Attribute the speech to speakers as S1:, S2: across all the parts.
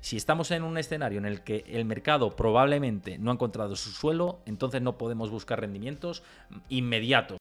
S1: Si estamos en un escenario en el que el mercado probablemente no ha encontrado su suelo, entonces no podemos buscar rendimientos inmediatos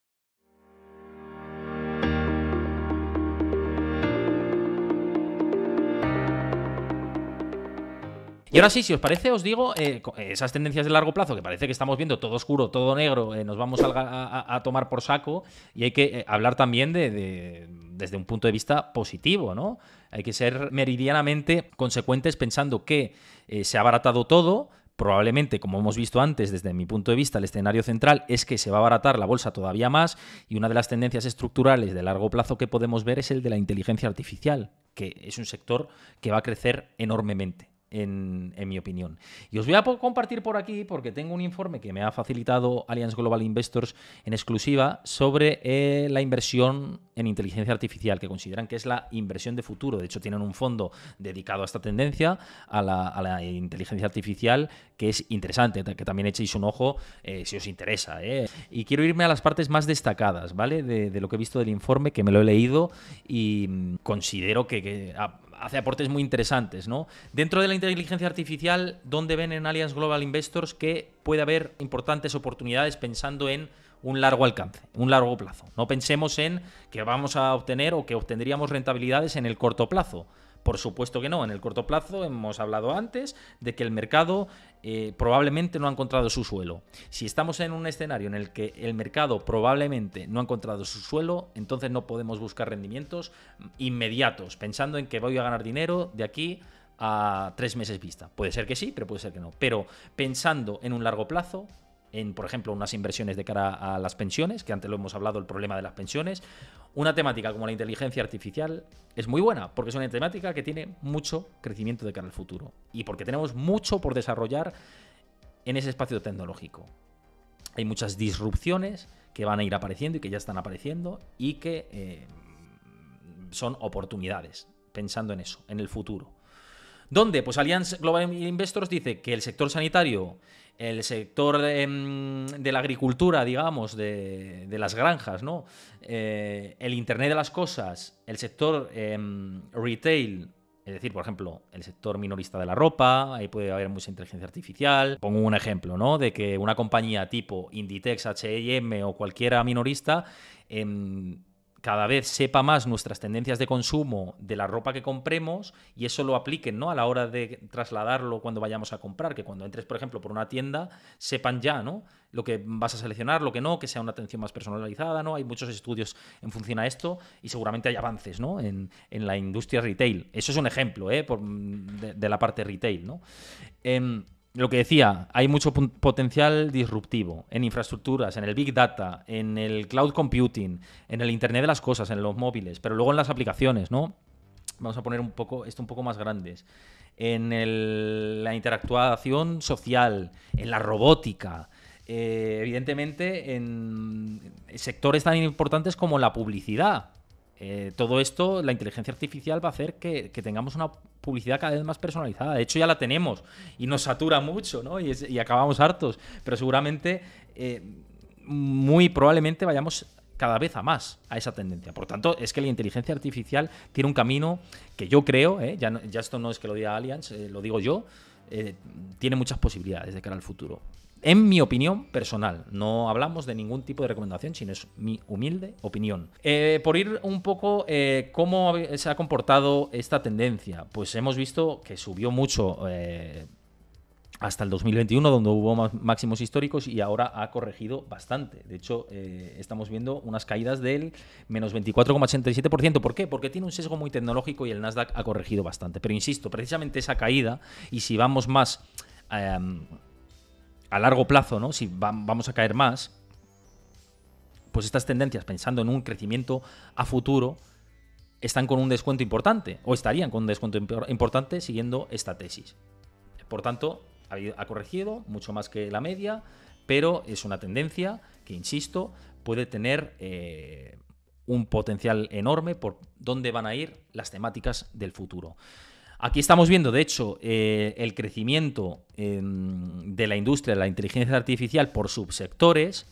S1: Y ahora sí, si os parece, os digo, eh, eh, esas tendencias de largo plazo, que parece que estamos viendo todo oscuro, todo negro, eh, nos vamos a, tomar por saco, y hay que hablar también desde un punto de vista positivo, ¿no? Hay que ser meridianamente consecuentes pensando que se ha abaratado todo, probablemente, como hemos visto antes, desde mi punto de vista, el escenario central es que se va a abaratar la bolsa todavía más y una de las tendencias estructurales de largo plazo que podemos ver es el de la inteligencia artificial, que es un sector que va a crecer enormemente en, mi opinión. Y os voy a compartir por aquí, porque tengo un informe que me ha facilitado Allianz Global Investors en exclusiva sobre eh, la inversión en inteligencia artificial, que consideran que es la inversión de futuro. De hecho, tienen un fondo dedicado a esta tendencia, a la, inteligencia artificial, que es interesante, que también echéis un ojo eh, si os interesa. Eh. Y quiero irme a las partes más destacadas, ¿vale? De, lo que he visto del informe, que me lo he leído y mm, considero que, ah, hace aportes muy interesantes, ¿no? Dentro de la inteligencia artificial, ¿dónde ven en Global Investors que puede haber importantes oportunidades pensando en un largo alcance, un largo plazo? No pensemos en que vamos a obtener o que obtendríamos rentabilidades en el corto plazo. Por supuesto que no, en el corto plazo hemos hablado antes de que el mercado eh, probablemente no ha encontrado su suelo. Si estamos en un escenario en el que el mercado probablemente no ha encontrado su suelo, entonces no podemos buscar rendimientos inmediatos, pensando en que voy a ganar dinero de aquí a tres meses vista. Puede ser que sí, pero puede ser que no. Pero pensando en un largo plazo, en, por ejemplo, unas inversiones de cara a las pensiones, que antes lo hemos hablado, el problema de las pensiones. Una temática como la inteligencia artificial es muy buena, porque es una temática que tiene mucho crecimiento de cara al futuro y porque tenemos mucho por desarrollar en ese espacio tecnológico. Hay muchas disrupciones que van a ir apareciendo y que ya están apareciendo y que eh, son oportunidades, pensando en eso, en el futuro. ¿Dónde? pues Allianz Global Investors dice que el sector sanitario, el sector em, de, la agricultura, digamos, de, las granjas, ¿no? Eh, el Internet de las Cosas, el sector em, retail, es decir, por ejemplo, el sector minorista de la ropa, ahí puede haber mucha inteligencia artificial. Pongo un ejemplo, ¿no? De que una compañía tipo Inditex, HM o cualquiera minorista em, cada vez sepa más nuestras tendencias de consumo de la ropa que compremos y eso lo apliquen ¿no? a la hora de trasladarlo cuando vayamos a comprar, que cuando entres, por ejemplo, por una tienda, sepan ya ¿no? lo que vas a seleccionar, lo que no, que sea una atención más personalizada, ¿no? Hay muchos estudios en función a esto y seguramente hay avances en, la industria retail. Eso es un ejemplo ¿eh? de, la parte retail, ¿no? Em, lo que decía, hay mucho potencial disruptivo en infraestructuras, en el big data, en el cloud computing, en el Internet de las cosas, en los móviles, pero luego en las aplicaciones, ¿no? Vamos a poner un poco, esto un poco más grandes. En la interactuación social, en la robótica, eh, evidentemente en sectores tan importantes como la publicidad, eh, todo esto, la inteligencia artificial va a hacer que, tengamos una publicidad cada vez más personalizada. De hecho, ya la tenemos y nos satura mucho, ¿no? Y, acabamos hartos. Pero seguramente, eh, muy probablemente vayamos cada vez a más a esa tendencia. Por tanto, es que la inteligencia artificial tiene un camino que yo creo, ¿eh? ya, ya, esto no es que lo diga Allianz, lo digo yo, tiene muchas posibilidades de cara al futuro en mi opinión personal. No hablamos de ningún tipo de recomendación, sino es mi humilde opinión. Eh, por ir un poco eh, cómo se ha comportado esta tendencia, pues hemos visto que subió mucho. Eh, hasta el 2021, donde hubo máximos históricos y ahora ha corregido bastante. De hecho, estamos viendo unas caídas del menos 24,87%. ¿Por qué? Porque tiene un sesgo muy tecnológico y el Nasdaq ha corregido bastante. Pero insisto, precisamente esa caída, y si vamos más a largo plazo, ¿no? Si vamos a caer más, pues estas tendencias, pensando en un crecimiento a futuro, están con un descuento importante, o estarían con un descuento importante siguiendo esta tesis. Por tanto, ha corregido mucho más que la media, pero es una tendencia que, insisto, puede tener eh, un potencial enorme por dónde van a ir las temáticas del futuro. Aquí estamos viendo, de hecho, eh, el crecimiento em, de la industria de la inteligencia artificial por subsectores.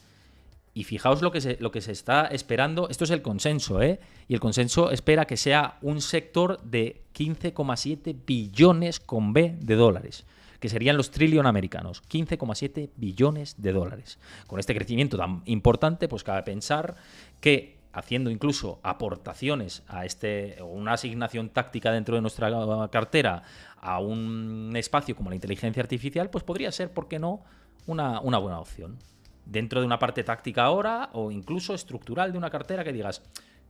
S1: Y fijaos lo que, se, lo que se está esperando. Esto es el consenso, ¿eh? Y el consenso espera que sea un sector de 15,7 billones con B de dólares, que serían los trillion americanos. 15,7 billones de dólares. Con este crecimiento tan importante, pues cabe pensar que haciendo incluso aportaciones a este, o una asignación táctica dentro de nuestra cartera a un espacio como la inteligencia artificial, pues podría ser, ¿por qué no?, una, una buena opción. Dentro de una parte táctica ahora o incluso estructural de una cartera que digas,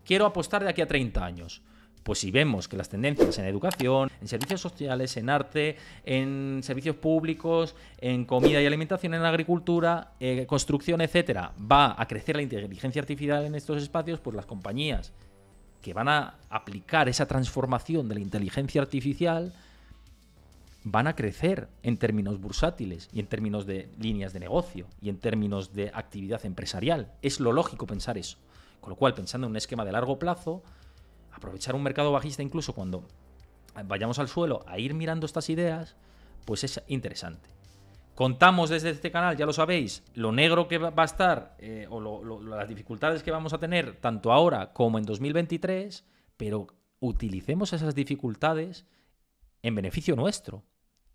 S1: quiero apostar de aquí a 30 años pues si vemos que las tendencias en educación, en servicios sociales, en arte, en servicios públicos, en comida y alimentación, en agricultura, eh, construcción, etcétera, va a crecer la inteligencia artificial en estos espacios, pues las compañías que van a aplicar esa transformación de la inteligencia artificial van a crecer en términos bursátiles y en términos de líneas de negocio y en términos de actividad empresarial. Es lo lógico pensar eso. Con lo cual, pensando en un esquema de largo plazo, aprovechar un mercado bajista incluso cuando vayamos al suelo a ir mirando estas ideas, pues es interesante. Contamos desde este canal, ya lo sabéis, lo negro que va a estar eh, o las dificultades que vamos a tener tanto ahora como en 2023, pero utilicemos esas dificultades en beneficio nuestro.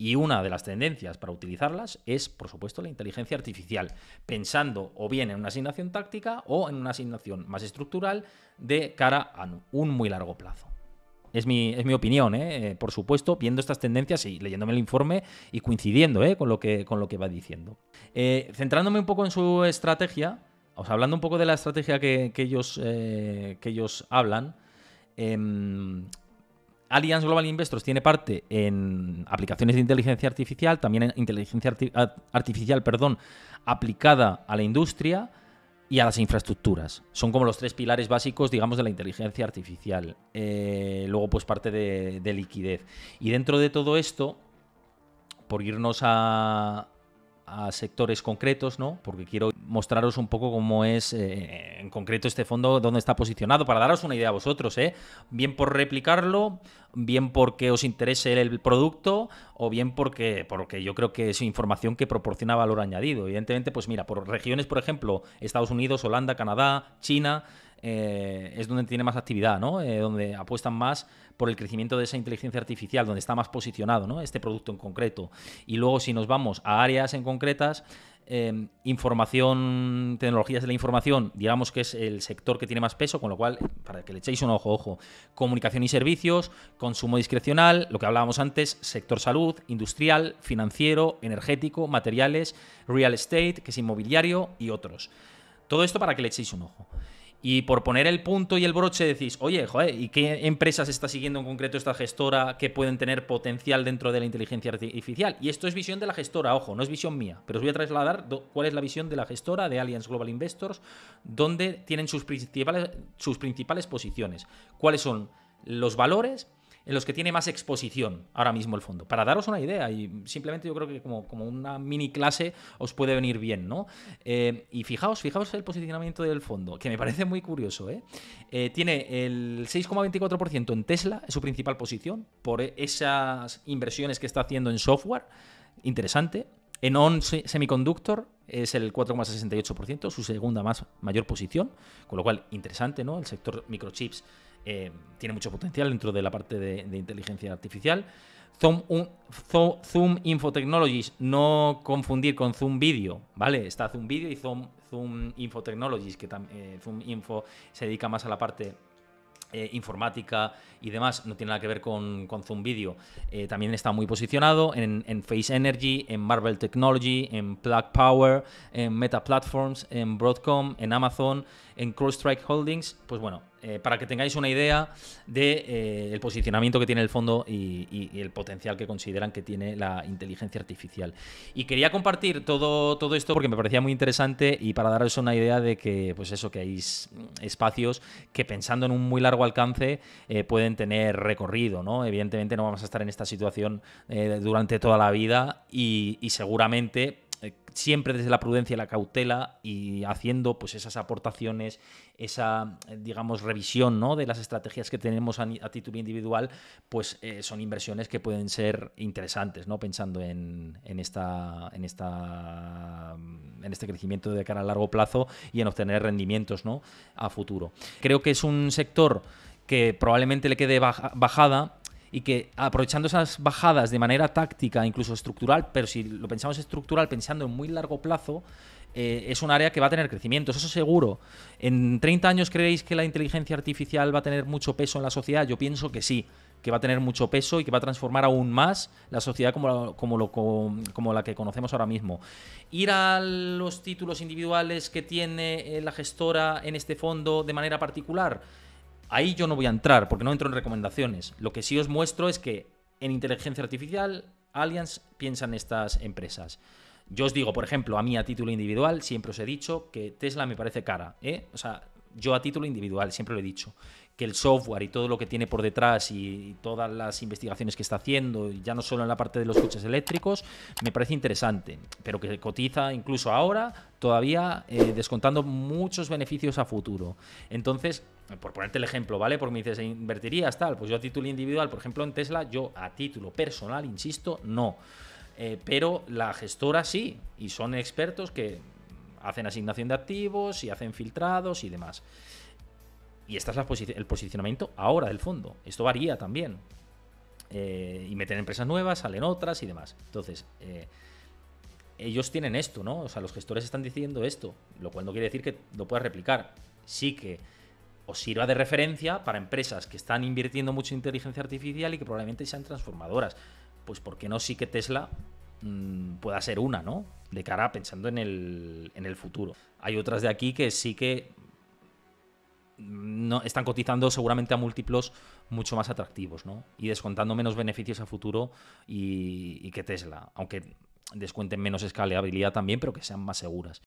S1: Y una de las tendencias para utilizarlas es, por supuesto, la inteligencia artificial, pensando o bien en una asignación táctica o en una asignación más estructural de cara a un muy largo plazo. Es mi, es mi opinión, ¿eh? Eh, por supuesto, viendo estas tendencias y leyéndome el informe y coincidiendo ¿eh? con, lo que, con lo que va diciendo. centrándome un poco en su estrategia, o sea, hablando un poco de la estrategia que, ellos, que ellos hablan, em, Allianz Global Investors tiene parte en aplicaciones de inteligencia artificial, también en inteligencia artificial, perdón, aplicada a la industria y a las infraestructuras. Son como los tres pilares básicos, digamos, de la inteligencia artificial. Eh, luego, pues parte de liquidez. Y dentro de todo esto, por irnos a, a sectores concretos, ¿no? Porque quiero mostraros un poco cómo es eh, en concreto este fondo, dónde está posicionado, para daros una idea a vosotros, ¿eh? Bien por replicarlo, bien porque os interese el producto, o bien porque, porque yo creo que es información que proporciona valor añadido. Evidentemente, pues mira, por regiones, por ejemplo, Estados Unidos, Holanda, Canadá, China. Eh, es donde tiene más actividad, ¿no? Eh, donde apuestan más por el crecimiento de esa inteligencia artificial, donde está más posicionado, ¿no? Este producto en concreto. Y luego, si nos vamos a áreas en concretas, em, información, tecnologías de la información, digamos que es el sector que tiene más peso, con lo cual, para que le echéis un ojo, ojo, comunicación y servicios, consumo discrecional, lo que hablábamos antes, sector salud, industrial, financiero, energético, materiales, real estate, que es inmobiliario y otros. Todo esto para que le echéis un ojo. Y por poner el punto y el broche decís, oye, joder, ¿y qué empresas está siguiendo en concreto esta gestora que pueden tener potencial dentro de la inteligencia artificial? Y esto es visión de la gestora, ojo, no es visión mía, pero os voy a trasladar cuál es la visión de la gestora de Alliance Global Investors, donde tienen sus principales, sus principales posiciones, cuáles son los valores, en los que tiene más exposición ahora mismo el fondo. Para daros una idea, y simplemente yo creo que como, como una mini clase os puede venir bien, ¿no? Eh, y fijaos, fijaos el posicionamiento del fondo, que me parece muy curioso, ¿eh? eh tiene el 6,24% en Tesla, es su principal posición, por e, esas inversiones que está haciendo en software. Interesante, en On Semiconductor es el 4,68%, su segunda más mayor posición, con lo cual interesante, ¿no? El sector microchips eh, tiene mucho potencial dentro de la parte de, inteligencia artificial. Zoom, Info Technologies, no confundir con Zoom Video, ¿vale? Está Zoom Video y Zoom, Zoom Info Technologies, que también eh, Zoom Info se dedica más a la parte eh, informática y demás, no tiene nada que ver con, Zoom Video. también está muy posicionado en, Face Energy, en Marvel Technology, en Plug Power, en Meta Platforms, en Broadcom, en Amazon, en CrowdStrike Holdings. Pues bueno, eh, para que tengáis una idea del de, eh, posicionamiento que tiene el fondo y, el potencial que consideran que tiene la inteligencia artificial. Y quería compartir todo, todo esto porque me parecía muy interesante y para daros una idea de que, pues eso, que hay espacios que pensando en un muy largo alcance eh, pueden tener recorrido, ¿no? Evidentemente no vamos a estar en esta situación durante toda la vida y seguramente eh, siempre desde la prudencia y la cautela y haciendo pues esas aportaciones, esa eh, digamos revisión ¿no? de las estrategias que tenemos a, título individual, pues eh, son inversiones que pueden ser interesantes, ¿no? Pensando en, en, esta, en, esta, mm, en este crecimiento de cara a largo plazo y en obtener rendimientos ¿no? a futuro. Creo que es un sector que probablemente le quede bajada y que aprovechando esas bajadas de manera táctica, incluso estructural, pero si lo pensamos estructural, pensando en muy largo plazo, eh, es un área que va a tener crecimiento, eso seguro. ¿En 30 años creéis que la inteligencia artificial va a tener mucho peso en la sociedad? Yo pienso que sí, que va a tener mucho peso y que va a transformar aún más la sociedad como, como, como la que conocemos ahora mismo. Ir a los títulos individuales que tiene eh, la gestora en este fondo de manera particular Ahí yo no voy a entrar porque no entro en recomendaciones. Lo que sí os muestro es que en inteligencia artificial, Allianz piensan estas empresas. Yo os digo, por ejemplo, a mí a título individual siempre os he dicho que Tesla me parece cara. ¿eh? O sea, yo a título individual siempre lo he dicho. Que el software y todo lo que tiene por detrás y, todas las investigaciones que está haciendo, ya no solo en la parte de los coches eléctricos, me parece interesante. Pero que cotiza incluso ahora, todavía eh, descontando muchos beneficios a futuro. Entonces, por ponerte el ejemplo, ¿vale? Porque me dices, e ¿invertirías tal? Pues yo a título individual, por ejemplo, en Tesla, yo a título personal, insisto, no. Eh, pero la gestora sí, y son expertos que hacen asignación de activos y hacen filtrados y demás. Y este es la el posicionamiento ahora del fondo. Esto varía también. Eh, y meten empresas nuevas, salen otras y demás. Entonces, eh, ellos tienen esto, ¿no? O sea, los gestores están diciendo esto, lo cual no quiere decir que lo puedas replicar. Sí que o sirva de referencia para empresas que están invirtiendo mucho en inteligencia artificial y que probablemente sean transformadoras. Pues ¿por qué no sí que Tesla mm, pueda ser una, ¿no? De cara pensando en el, en el futuro. Hay otras de aquí que sí que mm, no, están cotizando seguramente a múltiplos mucho más atractivos, ¿no? Y descontando menos beneficios a futuro y, y que Tesla, aunque descuenten menos escalabilidad también, pero que sean más seguras.